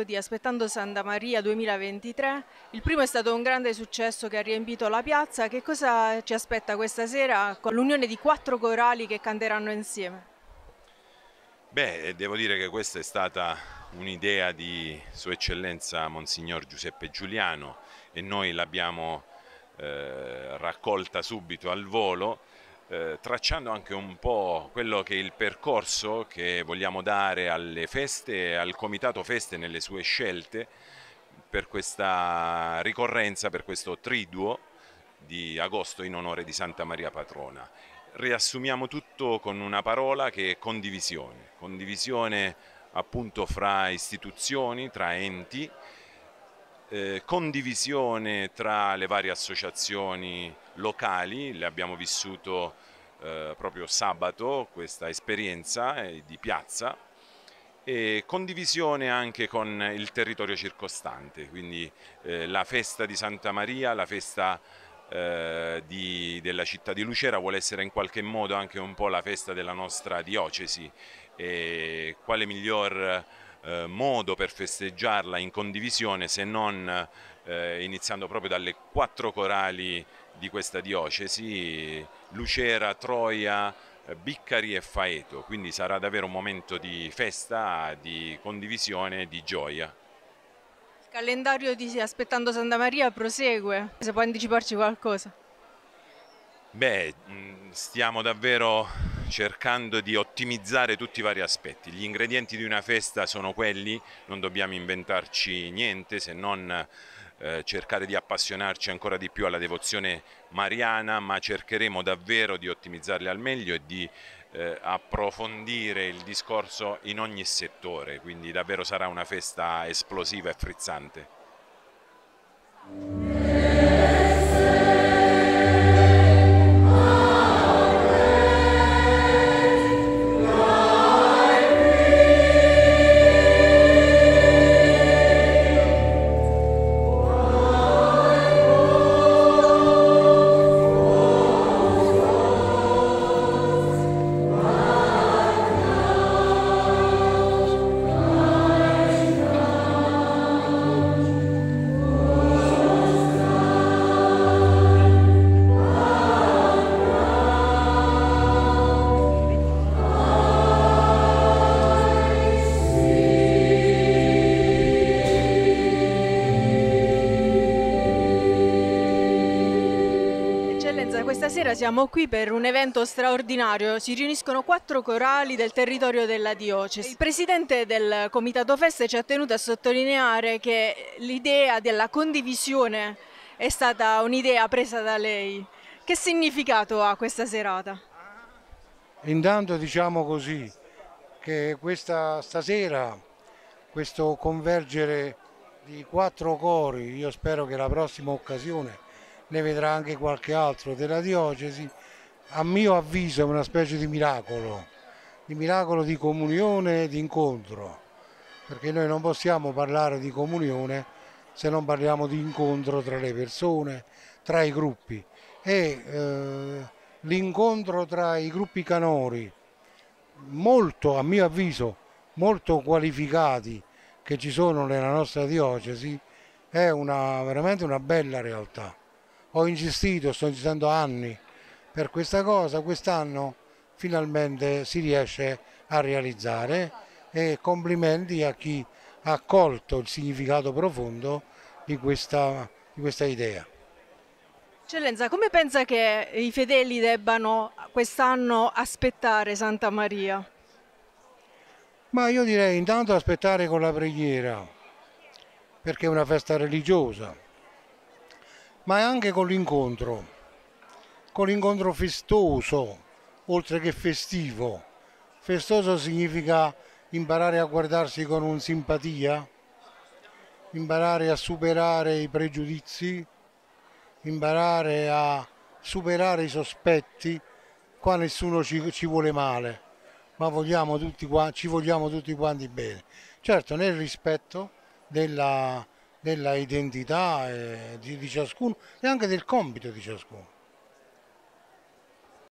appuntamento di Aspettando Santa Maria 2023. Il primo è stato un grande successo che ha riempito la piazza. Che cosa ci aspetta questa sera con l'unione di quattro corali che canteranno insieme? Beh, eh, devo dire che questa è stata un'idea di Sua Eccellenza Monsignor Giuseppe Giuliano e noi l'abbiamo eh, raccolta subito al volo eh, tracciando anche un po' quello che è il percorso che vogliamo dare alle feste, al Comitato Feste nelle sue scelte per questa ricorrenza, per questo triduo di agosto in onore di Santa Maria Patrona. Riassumiamo tutto con una parola che è condivisione, condivisione appunto fra istituzioni, tra enti, eh, condivisione tra le varie associazioni locali, le abbiamo vissuto eh, proprio sabato questa esperienza eh, di piazza e condivisione anche con il territorio circostante, quindi eh, la festa di Santa Maria, la festa eh, di, della città di Lucera vuole essere in qualche modo anche un po' la festa della nostra diocesi e quale miglior eh, modo per festeggiarla in condivisione se non eh, iniziando proprio dalle quattro corali di questa diocesi, Lucera, Troia, eh, Biccari e Faeto, quindi sarà davvero un momento di festa, di condivisione, di gioia. Il calendario di Aspettando Santa Maria prosegue, se puoi anticiparci qualcosa. Beh, mm, stiamo davvero cercando di ottimizzare tutti i vari aspetti. Gli ingredienti di una festa sono quelli, non dobbiamo inventarci niente se non eh, cercare di appassionarci ancora di più alla devozione mariana, ma cercheremo davvero di ottimizzarle al meglio e di eh, approfondire il discorso in ogni settore, quindi davvero sarà una festa esplosiva e frizzante. questa sera siamo qui per un evento straordinario. Si riuniscono quattro corali del territorio della diocesi. Il presidente del Comitato Feste ci ha tenuto a sottolineare che l'idea della condivisione è stata un'idea presa da lei. Che significato ha questa serata? Intanto diciamo così che questa stasera questo convergere di quattro cori, io spero che la prossima occasione ne vedrà anche qualche altro della diocesi, a mio avviso è una specie di miracolo, di miracolo di comunione e di incontro, perché noi non possiamo parlare di comunione se non parliamo di incontro tra le persone, tra i gruppi e eh, l'incontro tra i gruppi canori, molto a mio avviso, molto qualificati che ci sono nella nostra diocesi, è una, veramente una bella realtà ho insistito, sto insistendo anni per questa cosa, quest'anno finalmente si riesce a realizzare e complimenti a chi ha colto il significato profondo di questa, di questa idea. Eccellenza, come pensa che i fedeli debbano quest'anno aspettare Santa Maria? Ma io direi intanto aspettare con la preghiera, perché è una festa religiosa, ma anche con l'incontro, con l'incontro festoso, oltre che festivo. Festoso significa imparare a guardarsi con un simpatia, imparare a superare i pregiudizi, imparare a superare i sospetti. Qua nessuno ci, ci vuole male, ma vogliamo tutti, ci vogliamo tutti quanti bene. Certo, nel rispetto della della identità eh, di, di ciascuno e anche del compito di ciascuno.